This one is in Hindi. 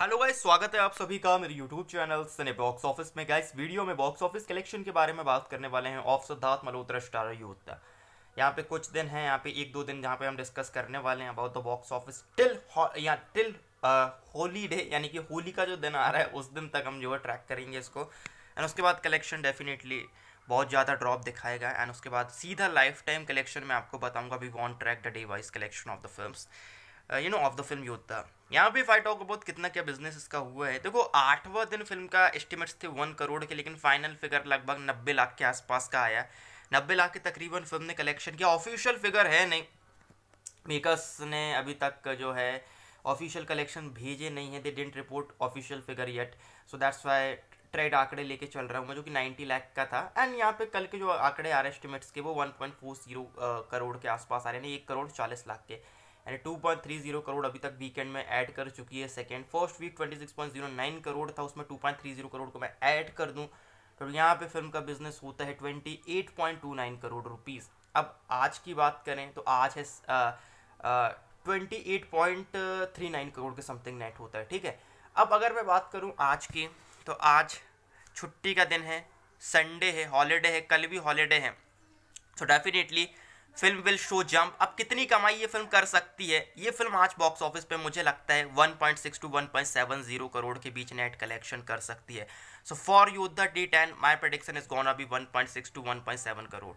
हेलो गाइस स्वागत है आप सभी का मेरे यूट्यूब चैनल सने बॉक्स ऑफिस में गाइस वीडियो में बॉक्स ऑफिस कलेक्शन के बारे में बात करने वाले हैं ऑफ सिद्धार्थ मल्होत्रा स्टार यूथ यहाँ पे कुछ दिन हैं यहाँ पे एक दो दिन जहाँ पे हम डिस्कस करने वाले हैं about the box office till या टिल होली डे यानी कि होली का जो दिन आ रहा है उस दिन तक हम जो है ट्रैक करेंगे इसको एंड उसके बाद कलेक्शन डेफिनेटली बहुत ज़्यादा ड्रॉप दिखाएगा एंड उसके बाद सीधा लाइफ टाइम कलेक्शन में आपको बताऊंगा we want track the day wise collection of the film you know of the film Yodha यहाँ पे फाइट टॉक अबाउट कितना क्या बिजनेस इसका हुआ है देखो आठवां दिन फिल्म का एस्टिमेट्स थे वन करोड़ के लेकिन फाइनल फिगर लगभग नब्बे लाख के आसपास का आया नब्बे लाख के तकरीबन फिल्म ने कलेक्शन किया ऑफिशियल फिगर है नहीं मेकर्स ने अभी तक जो है ऑफिशियल कलेक्शन भेजे नहीं है they didn't report official figure yet so that's why trade आंकड़े लेके चल रहा हूँ मैं जो कि 90 लाख का था एंड यहाँ पे कल के जो आंकड़े आ रहे एस्टिमेट्स के वो 1.40 करोड़ uh, के आसपास आ रहे हैं एक करोड़ चालीस लाख के यानी 2.30 करोड़ अभी तक वीकेंड में ऐड कर चुकी है सेकेंड फर्स्ट वीक 26.09 करोड़ था उसमें 2.30 करोड़ को मैं ऐड कर दूँ तो यहाँ पे फिल्म का बिजनेस होता है 28.29 करोड़ रुपीज़ अब आज की बात करें तो आज है twenty eight point three nine crore के समथिंग नेट होता है ठीक है अब अगर मैं बात करूँ आज की तो आज छुट्टी का दिन है संडे है हॉलीडे है कल भी हॉलीडे है so definitely film will show jump अब कितनी कमाई ये फिल्म कर सकती है ये फिल्म आज बॉक्स ऑफिस पे मुझे लगता है 1.6 टू 1.70 करोड़ के बीच नेट कलेक्शन कर सकती है so for you the day ten my prediction is gone अभी 1.6 टू 1.7 करोड़